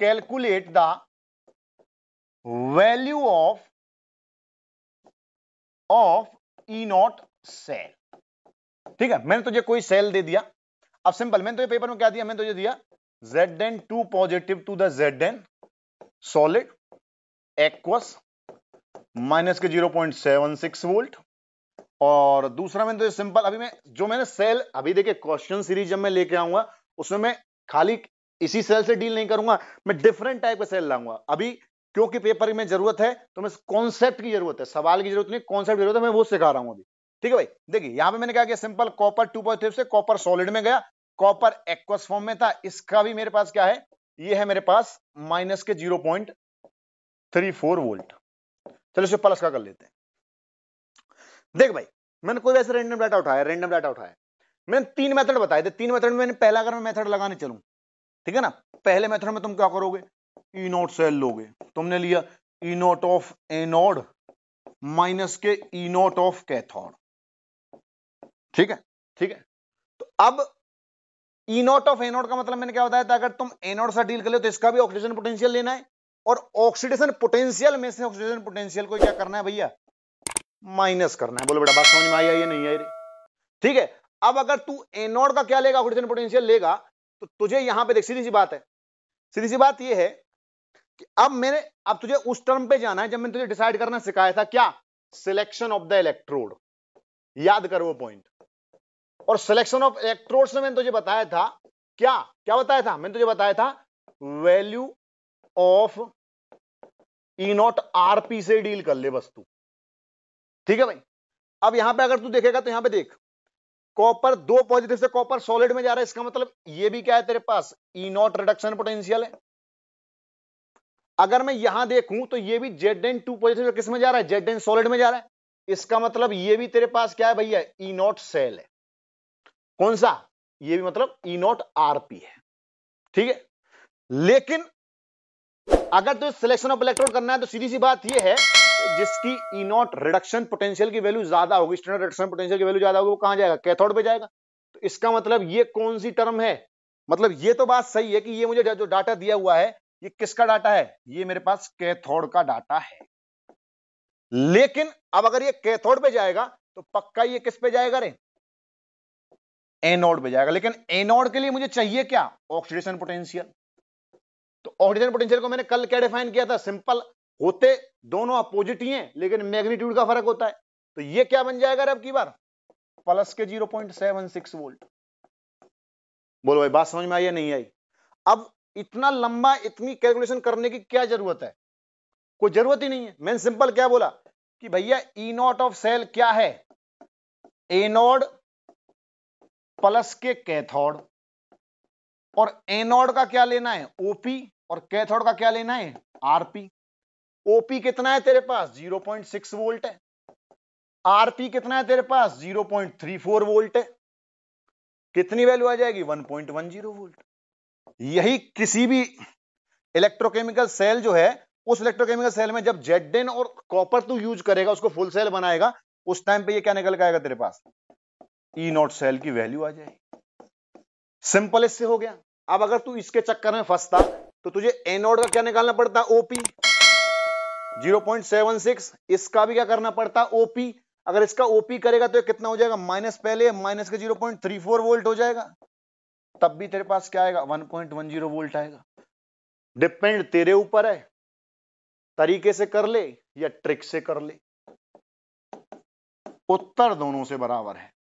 calculate the value of of E naught cell ठीक है मैंने तुझे कोई सेल दे दिया अब सिंपल मैंने तुझे पेपर में क्या दिया मैंने तुझे दिया Z N two positive to the Z N solid aqueous minus के zero point seven six volt और दूसरा मैंने तुझे सिंपल अभी मैं जो मैंने सेल अभी देखिए क्वेश्चन सीरीज जब मैं लेके आऊंगा उसमें मैं खाली इसी सेल से डील नहीं करूंगा मैं डिफरेंट टाइप का सेल लाऊंगा अभी क्योंकि पेपर में जरूरत है तो मैं कॉन्सेप्ट की जरूरत है सवाल की जरूरत नहीं कॉन्सेप्ट की जरूरत है मैं वो सिखा रहा हूं अभी ठीक है भाई देखिए यहां पे मैंने कहा कि सिंपल कॉपर टू पॉइंट से कॉपर सॉलिड में गया कॉपर एक्वस फॉर्म में था इसका भी मेरे पास क्या है ये है मेरे पास माइनस के zero point three four volt चलो इसे प्लस का कर लेते हैं देख भाई मैंने कोई वैसे रेंडम डाटा उठाया रेंडम डाटा उठाया मैंने तीन मेथड बताए थे तीन मेथड में मैंने पहला अगर मैं मेथड लगाने चलूं ठीक है ना पहले मेथड में तुम क्या करोगे ई नोट सेल लोगे तुमने लिया E naught of anode minus के ई नोट ऑफ कैथोड ठीक है ठीक है तो अब ई नोट ऑफ एनोड का मतलब मैंने क्या बताया था अगर तुम एनोड से डील कर लो तो इसका भी ऑक्सीजन पोटेंशियल लेना है और ऑक्सीडेशन पोटेंशियल में से ऑक्सीजन पोटेंशियल को क्या करना है भैया माइनस करना है बोलो बेटा बात समझ में आई या नहीं आई ठीक है अब अगर तू एनोड का क्या लेगा ऑक्सीजन पोटेंशियल लेगा तो तुझे यहां पे देख सीधी सी बात है सीधी सी बात ये है कि अब मैंने अब तुझे उस टर्म पे जाना है जब मैंने तुझे डिसाइड करना सिखाया था क्या सिलेक्शन ऑफ द इलेक्ट्रोड याद कर वो पॉइंट और सिलेक्शन ऑफ इलेक्ट्रोड में मैंने तुझे बताया था क्या क्या बताया था मैंने तुझे बताया था value of E naught R P deal कर ले वस्तु ठीक है भाई अब यहां पे अगर तू देखेगा तो यहां पे देख कॉपर दो पॉजिटिव से कॉपर सॉलिड में जा रहा है इसका मतलब ये भी क्या है तेरे पास ई नॉट रिडक्शन पोटेंशियल है अगर मैं यहां देखूं तो ये भी जेड एन टू पॉजिटिव से किस में जा रहा है जेड एन सॉलिड में जा रहा है इसका मतलब ये भी तेरे पास क्या है भैया ई नॉट सेल है कौन सा ये भी मतलब ई नॉट आरपी है ठीक है लेकिन अगर तो सिलेक्शन ऑफ इलेक्ट्रॉन करना है तो सीधी सी बात यह है जिसकी ई नॉट रिडक्शन पोटेंशियल की वैल्यू ज्यादा होगी स्टैंडर्ड रिडक्शन पोटेंशियल की वैल्यू ज्यादा होगी वो कहां जाएगा कैथोड पे जाएगा तो इसका मतलब ये कौन सी टर्म है मतलब ये तो बात सही है कि ये मुझे जो डाटा दिया हुआ है ये किसका डाटा है ये मेरे पास कैथोड का डाटा है लेकिन अब अगर ये कैथोड पे जाएगा तो पक्का ये किस पे जाएगा रे एनोड पे जाएगा लेकिन एनोड के लिए मुझे चाहिए क्या ऑक्सीडेशन पोटेंशियल तो ऑक्सीडेशन पोटेंशियल को मैंने कल क्या डिफाइन किया था सिंपल होते दोनों अपोजिट ही हैं लेकिन मैग्नीट्यूड का फर्क होता है तो ये क्या बन जाएगा अब की बार प्लस के 0.76 वोल्ट बोलो भाई बात समझ में आई या नहीं आई अब इतना लंबा इतनी कैलकुलेशन करने की क्या जरूरत है कोई जरूरत ही नहीं है मैंने सिंपल क्या बोला कि भैया ई नॉट ऑफ सेल क्या है एनोड प्लस के कैथोड और एनोड का क्या लेना है ओपी और कैथोड का क्या लेना है आरपी ओपी कितना है तेरे पास 0.6 वोल्ट है आरपी कितना है तेरे पास 0.34 वोल्ट है कितनी वैल्यू आ जाएगी 1.10 वोल्ट यही किसी भी इलेक्ट्रोकेमिकल सेल जो है उस इलेक्ट्रोकेमिकल सेल में जब जेडेन और कॉपर तू यूज करेगा उसको फुल सेल बनाएगा उस टाइम पे ये क्या निकल आएगा तेरे पास ई e नॉट सेल की वैल्यू आ जाएगी सिंपल इससे हो गया अब अगर तू इसके चक्कर में फंसता तो तुझे एनोड का क्या निकालना पड़ता ओपी 0.76 इसका भी क्या करना पड़ता ओपी अगर इसका ओपी करेगा तो कितना हो जाएगा माइनस पहले माइनस का 0.34 वोल्ट हो जाएगा तब भी तेरे पास क्या आएगा 1.10 वोल्ट आएगा डिपेंड तेरे ऊपर है तरीके से कर ले या ट्रिक से कर ले उत्तर दोनों से बराबर है